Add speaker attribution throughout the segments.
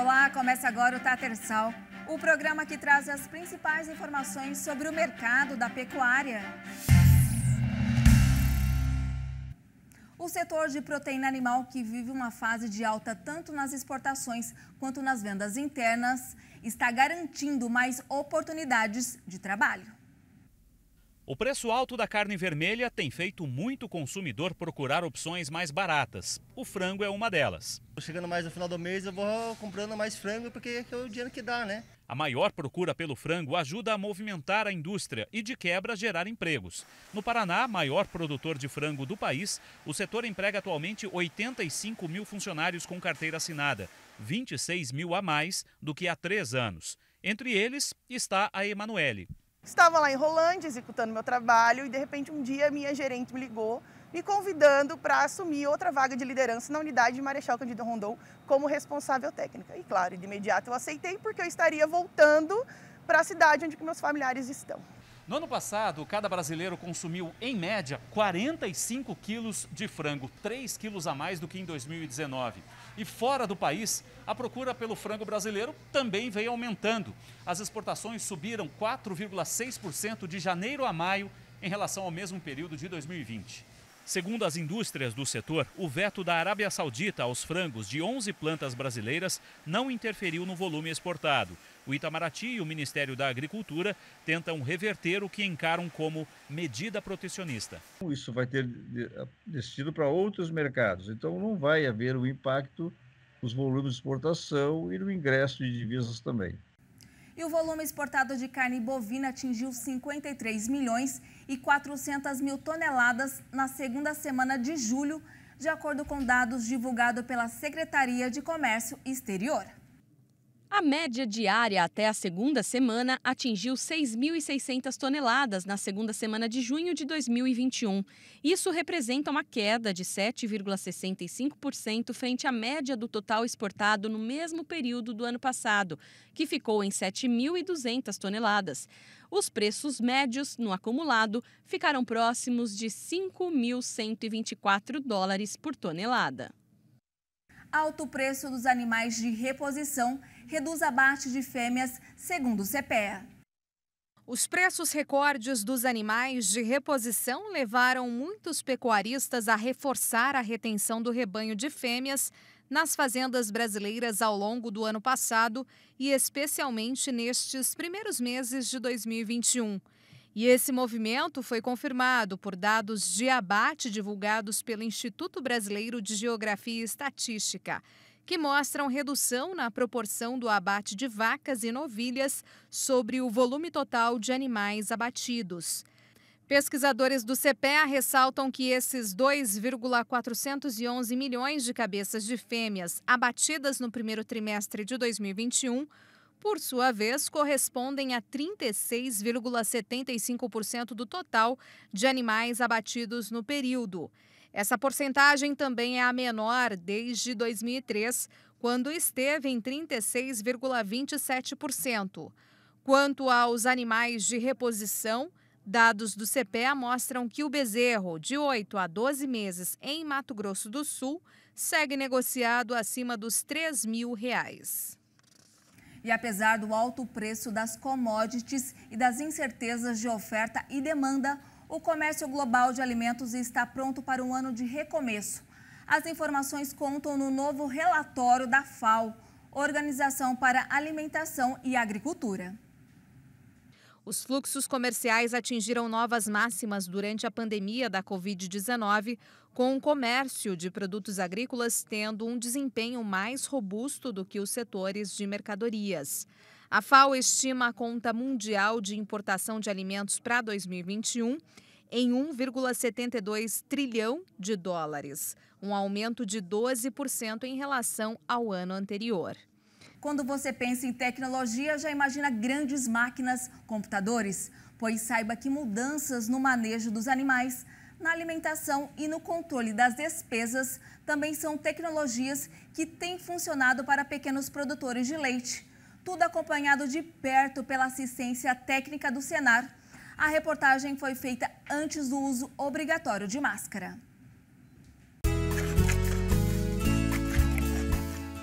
Speaker 1: Olá, começa agora o Tatersal, o programa que traz as principais informações sobre o mercado da pecuária. O setor de proteína animal, que vive uma fase de alta tanto nas exportações quanto nas vendas internas, está garantindo mais oportunidades de trabalho.
Speaker 2: O preço alto da carne vermelha tem feito muito consumidor procurar opções mais baratas. O frango é uma delas.
Speaker 3: Chegando mais no final do mês, eu vou comprando mais frango porque é, é o dinheiro que dá, né?
Speaker 2: A maior procura pelo frango ajuda a movimentar a indústria e, de quebra, gerar empregos. No Paraná, maior produtor de frango do país, o setor emprega atualmente 85 mil funcionários com carteira assinada, 26 mil a mais do que há três anos. Entre eles está a Emanuele,
Speaker 4: Estava lá em Rolândia, executando meu trabalho, e de repente um dia minha gerente me ligou, me convidando para assumir outra vaga de liderança na unidade de Marechal Cândido Rondon como responsável técnica. E claro, de imediato eu aceitei porque eu estaria voltando para a cidade onde meus familiares estão.
Speaker 2: No ano passado, cada brasileiro consumiu, em média, 45 quilos de frango, 3 quilos a mais do que em 2019 e fora do país, a procura pelo frango brasileiro também vem aumentando. As exportações subiram 4,6% de janeiro a maio em relação ao mesmo período de 2020. Segundo as indústrias do setor, o veto da Arábia Saudita aos frangos de 11 plantas brasileiras não interferiu no volume exportado. O Itamaraty e o Ministério da Agricultura tentam reverter o que encaram como medida protecionista.
Speaker 5: Isso vai ter destino
Speaker 3: para outros mercados, então não vai haver o um impacto nos volumes de exportação e no ingresso de divisas também.
Speaker 1: E o volume exportado de carne bovina atingiu 53 milhões e 400 mil toneladas na segunda semana de julho, de acordo com dados divulgados pela Secretaria de Comércio Exterior.
Speaker 4: A média diária até a segunda semana atingiu 6.600 toneladas na segunda semana de junho de 2021. Isso representa uma queda de 7,65% frente à média do total exportado no mesmo período do ano passado, que ficou em 7.200 toneladas. Os preços médios, no acumulado, ficaram próximos de 5.124 dólares por tonelada.
Speaker 1: Alto preço dos animais de reposição
Speaker 6: reduz abate de fêmeas, segundo o CPEA. Os preços recordes dos animais de reposição levaram muitos pecuaristas a reforçar a retenção do rebanho de fêmeas nas fazendas brasileiras ao longo do ano passado e especialmente nestes primeiros meses de 2021. E esse movimento foi confirmado por dados de abate divulgados pelo Instituto Brasileiro de Geografia e Estatística que mostram redução na proporção do abate de vacas e novilhas sobre o volume total de animais abatidos. Pesquisadores do CPEA ressaltam que esses 2,411 milhões de cabeças de fêmeas abatidas no primeiro trimestre de 2021, por sua vez, correspondem a 36,75% do total de animais abatidos no período. Essa porcentagem também é a menor desde 2003, quando esteve em 36,27%. Quanto aos animais de reposição, dados do CPE mostram que o bezerro de 8 a 12 meses em Mato Grosso do Sul segue negociado acima dos 3 mil reais.
Speaker 1: E apesar do alto preço das commodities e das incertezas de oferta e demanda, o comércio global de alimentos está pronto para um ano de recomeço. As informações contam no novo relatório da FAO,
Speaker 6: Organização para Alimentação e Agricultura. Os fluxos comerciais atingiram novas máximas durante a pandemia da Covid-19, com o comércio de produtos agrícolas tendo um desempenho mais robusto do que os setores de mercadorias. A FAO estima a conta mundial de importação de alimentos para 2021 em 1,72 trilhão de dólares, um aumento de 12% em relação ao ano anterior. Quando você pensa em tecnologia, já imagina grandes máquinas, computadores?
Speaker 1: Pois saiba que mudanças no manejo dos animais, na alimentação e no controle das despesas também são tecnologias que têm funcionado para pequenos produtores de leite. Tudo acompanhado de perto pela assistência técnica do Senar a reportagem foi feita antes do uso obrigatório de máscara.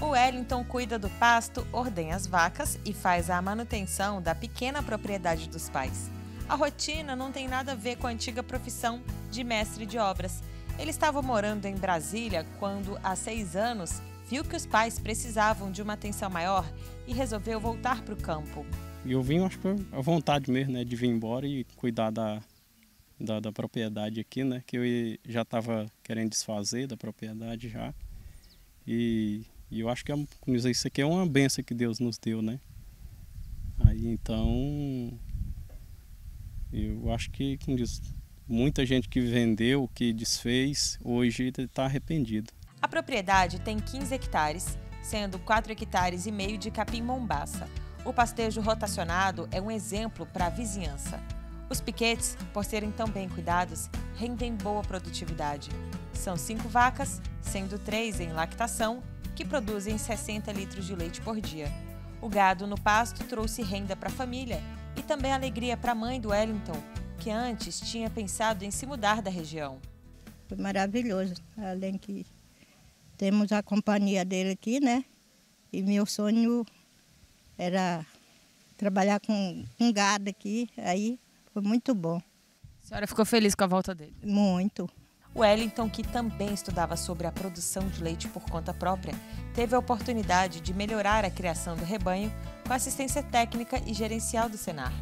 Speaker 7: O Wellington cuida do pasto, ordena as vacas e faz a manutenção da pequena propriedade dos pais. A rotina não tem nada a ver com a antiga profissão de mestre de obras. Ele estava morando em Brasília quando, há seis anos, viu que os pais precisavam de uma atenção maior e resolveu voltar para o campo.
Speaker 8: E eu vim, acho que a vontade mesmo, né, de vir embora e cuidar da, da, da propriedade aqui, né, que eu já estava querendo desfazer da propriedade já. E, e eu acho que, é isso aqui é uma benção que Deus nos deu, né. Aí então, eu acho que, como diz, muita gente que vendeu, que desfez, hoje está arrependido.
Speaker 7: A propriedade tem 15 hectares, sendo 4 hectares e meio de capim mombaça. O pastejo rotacionado é um exemplo para a vizinhança. Os piquetes, por serem tão bem cuidados, rendem boa produtividade. São cinco vacas, sendo três em lactação, que produzem 60 litros de leite por dia. O gado no pasto trouxe renda para a família e também alegria para a mãe do Wellington, que antes tinha pensado em se mudar da região. Foi maravilhoso,
Speaker 3: além que temos a companhia dele aqui, né? E meu sonho era trabalhar com, um gado aqui, aí
Speaker 7: foi muito bom. A senhora ficou feliz com a volta dele? Muito. o Wellington, que também estudava sobre a produção de leite por conta própria, teve a oportunidade de melhorar a criação do rebanho com assistência técnica e gerencial do Senar.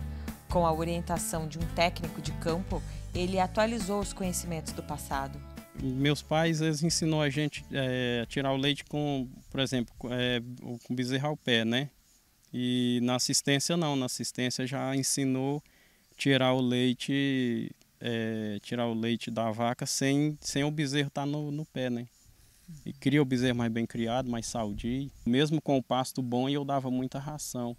Speaker 7: Com a orientação de um técnico de campo, ele atualizou os conhecimentos do passado.
Speaker 8: Meus pais eles ensinou a gente é, a tirar o leite com, por exemplo, é, com eh, bezerra ao pé, né? E na assistência não, na assistência já ensinou tirar o leite, é, tirar o leite da vaca sem, sem o bezerro estar tá no, no pé, né? E cria o bezerro mais bem criado, mais saudí, Mesmo com o pasto bom, eu dava muita ração.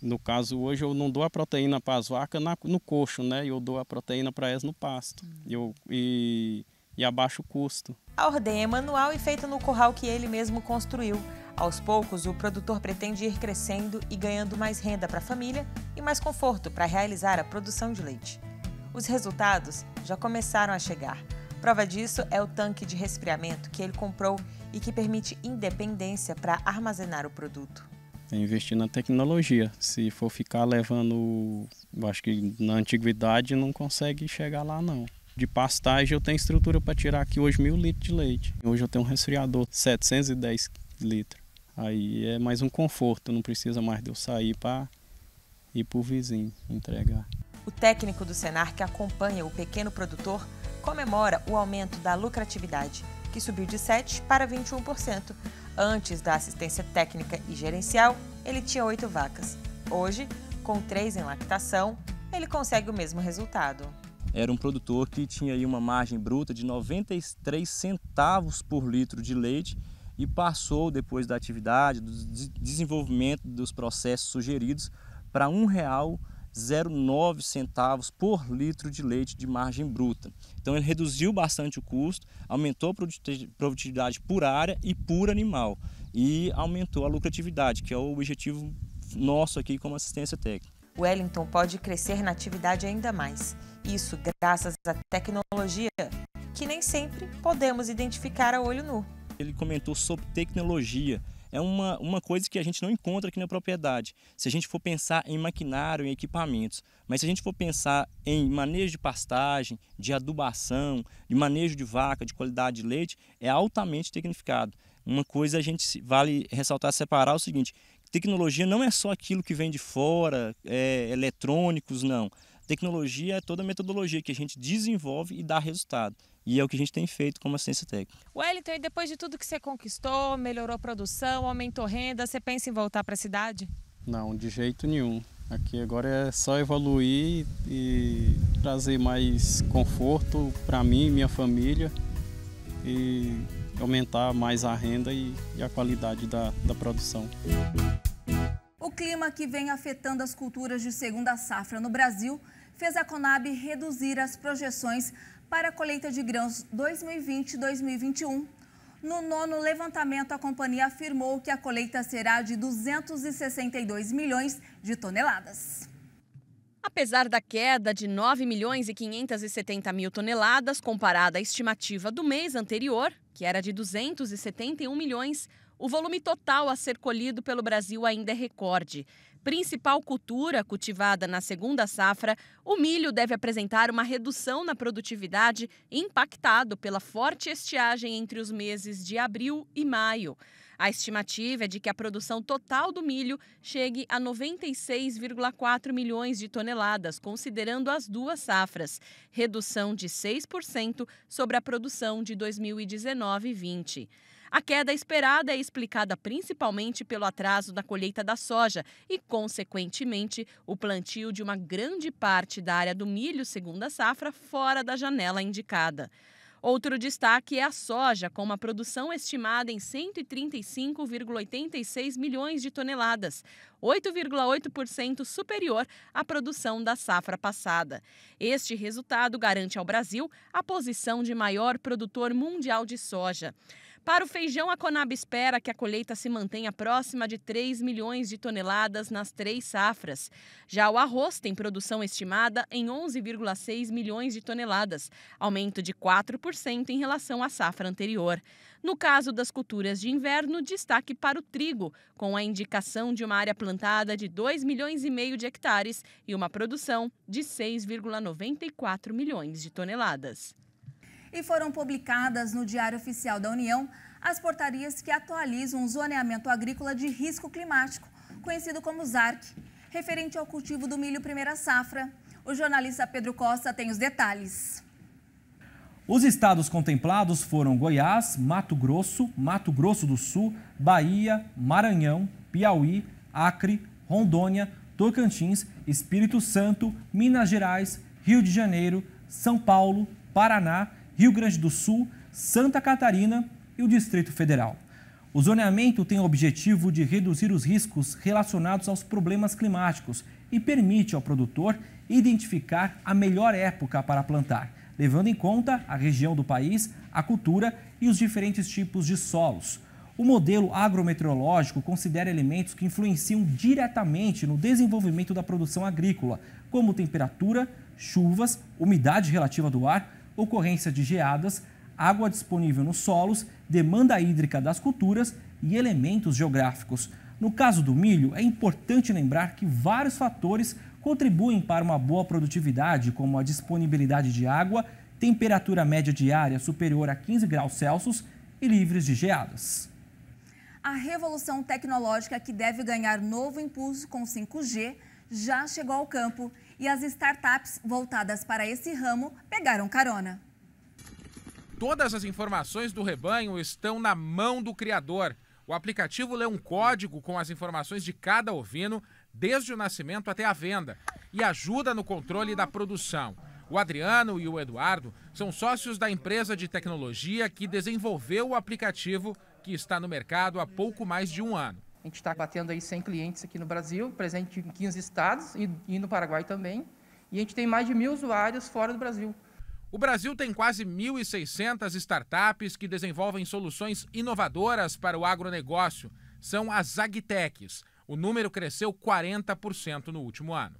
Speaker 8: No caso, hoje eu não dou a proteína para as vacas na, no coxo, né? Eu dou a proteína para elas no pasto. Hum. Eu, e, e abaixo o custo.
Speaker 7: A ordem é manual e feita no curral que ele mesmo construiu. Aos poucos, o produtor pretende ir crescendo e ganhando mais renda para a família e mais conforto para realizar a produção de leite. Os resultados já começaram a chegar. Prova disso é o tanque de resfriamento que ele comprou e que permite independência para armazenar o produto.
Speaker 8: É investir na tecnologia. Se for ficar levando, acho que na antiguidade não consegue chegar lá não. De pastagem eu tenho estrutura para tirar aqui hoje mil litros de leite. Hoje eu tenho um resfriador 710 litros. Aí é mais um conforto, não precisa mais de eu sair para ir para o vizinho entregar.
Speaker 7: O técnico do Senar que acompanha o pequeno produtor comemora o aumento da lucratividade, que subiu de 7% para 21%. Antes da assistência técnica e gerencial, ele tinha oito vacas. Hoje, com três em lactação, ele consegue o mesmo resultado.
Speaker 3: Era um produtor que tinha aí uma margem bruta de 93 centavos por litro de leite e passou, depois da atividade, do desenvolvimento dos processos sugeridos, para R$ 1,09 por litro de leite de margem bruta. Então ele reduziu bastante o custo, aumentou a produtividade por área e por animal e aumentou a lucratividade, que é o objetivo nosso aqui como assistência técnica.
Speaker 7: Wellington pode crescer na atividade ainda mais. Isso graças à tecnologia, que nem sempre podemos identificar a olho nu.
Speaker 3: Ele comentou sobre tecnologia. É uma, uma coisa que a gente não encontra aqui na propriedade. Se a gente for pensar em maquinário, em equipamentos, mas se a gente for pensar em manejo de pastagem, de adubação, de manejo de vaca, de qualidade de leite, é altamente tecnificado. Uma coisa a gente vale ressaltar, separar o seguinte: tecnologia não é só aquilo que vem de fora, é, eletrônicos, não. Tecnologia é toda metodologia que a gente desenvolve e dá resultado. E é o que a gente tem feito como assistência técnica.
Speaker 7: Wellington, e depois de tudo que você conquistou, melhorou a produção, aumentou renda, você pensa em voltar para a cidade?
Speaker 8: Não, de jeito nenhum. Aqui agora é só evoluir e trazer mais conforto para mim e minha família e aumentar mais a renda e, e a qualidade da, da produção.
Speaker 1: O clima que vem afetando as culturas de segunda safra no Brasil fez a Conab reduzir as projeções para a colheita de grãos 2020-2021. No nono levantamento, a companhia afirmou que a colheita será de
Speaker 4: 262 milhões de toneladas. Apesar da queda de 9 milhões e 570 mil toneladas comparada à estimativa do mês anterior, que era de 271 milhões, o volume total a ser colhido pelo Brasil ainda é recorde principal cultura cultivada na segunda safra, o milho deve apresentar uma redução na produtividade impactado pela forte estiagem entre os meses de abril e maio. A estimativa é de que a produção total do milho chegue a 96,4 milhões de toneladas, considerando as duas safras, redução de 6% sobre a produção de 2019 20. A queda esperada é explicada principalmente pelo atraso na colheita da soja e, consequentemente, o plantio de uma grande parte da área do milho segunda safra fora da janela indicada. Outro destaque é a soja, com uma produção estimada em 135,86 milhões de toneladas, 8,8% superior à produção da safra passada. Este resultado garante ao Brasil a posição de maior produtor mundial de soja. Para o feijão, a Conab espera que a colheita se mantenha próxima de 3 milhões de toneladas nas três safras. Já o arroz tem produção estimada em 11,6 milhões de toneladas, aumento de 4% em relação à safra anterior. No caso das culturas de inverno, destaque para o trigo, com a indicação de uma área plantada de 2 milhões e meio de hectares e uma produção de 6,94 milhões de toneladas
Speaker 1: e foram publicadas no Diário Oficial da União as portarias que atualizam o zoneamento agrícola de risco climático, conhecido como ZARC, referente ao cultivo do milho primeira safra. O jornalista Pedro Costa tem os detalhes.
Speaker 5: Os estados contemplados foram Goiás, Mato Grosso, Mato Grosso do Sul, Bahia, Maranhão, Piauí, Acre, Rondônia, Tocantins, Espírito Santo, Minas Gerais, Rio de Janeiro, São Paulo, Paraná, Rio Grande do Sul, Santa Catarina e o Distrito Federal. O zoneamento tem o objetivo de reduzir os riscos relacionados aos problemas climáticos e permite ao produtor identificar a melhor época para plantar, levando em conta a região do país, a cultura e os diferentes tipos de solos. O modelo agrometeorológico considera elementos que influenciam diretamente no desenvolvimento da produção agrícola, como temperatura, chuvas, umidade relativa do ar, ocorrência de geadas, água disponível nos solos, demanda hídrica das culturas e elementos geográficos. No caso do milho, é importante lembrar que vários fatores contribuem para uma boa produtividade, como a disponibilidade de água, temperatura média diária superior a 15 graus Celsius e livres de geadas.
Speaker 1: A revolução tecnológica que deve ganhar novo impulso com 5G já chegou ao campo e as startups voltadas para esse ramo pegaram carona.
Speaker 9: Todas as informações do rebanho estão na mão do criador. O aplicativo lê um código com as informações de cada ovino, desde o nascimento até a venda, e ajuda no controle da produção. O Adriano e o Eduardo são sócios da empresa de tecnologia que desenvolveu o aplicativo que está no mercado há pouco mais de um ano. A gente está batendo aí 100
Speaker 5: clientes aqui no Brasil, presente em 15 estados e, e no Paraguai também. E a gente tem mais de mil usuários fora do Brasil.
Speaker 9: O Brasil tem quase 1.600 startups que desenvolvem soluções inovadoras para o agronegócio. São as agtechs. O número cresceu 40% no último ano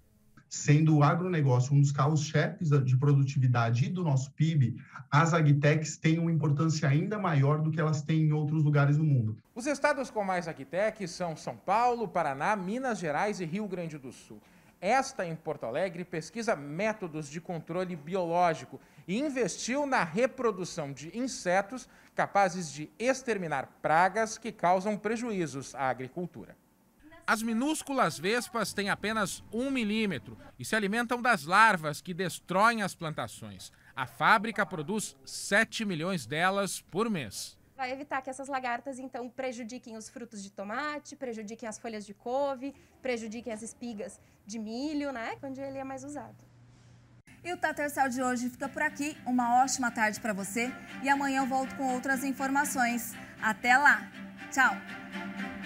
Speaker 2: sendo o agronegócio um dos carros-chefes de produtividade e do nosso PIB, as agtechs têm uma importância ainda maior do que elas têm em outros lugares do mundo.
Speaker 9: Os estados com mais agtechs são São Paulo, Paraná, Minas Gerais e Rio Grande do Sul. Esta, em Porto Alegre, pesquisa métodos de controle biológico e investiu na reprodução de insetos capazes de exterminar pragas que causam prejuízos à agricultura. As minúsculas vespas têm apenas um milímetro e se alimentam das larvas que destroem as plantações. A fábrica produz 7 milhões delas por mês
Speaker 6: vai evitar que essas lagartas então prejudiquem os frutos de tomate, prejudiquem as folhas de couve, prejudiquem as espigas de milho, né? Onde ele é mais usado.
Speaker 1: E o Tatercel de hoje fica por aqui. Uma ótima tarde para você e amanhã eu volto com outras informações. Até lá. Tchau.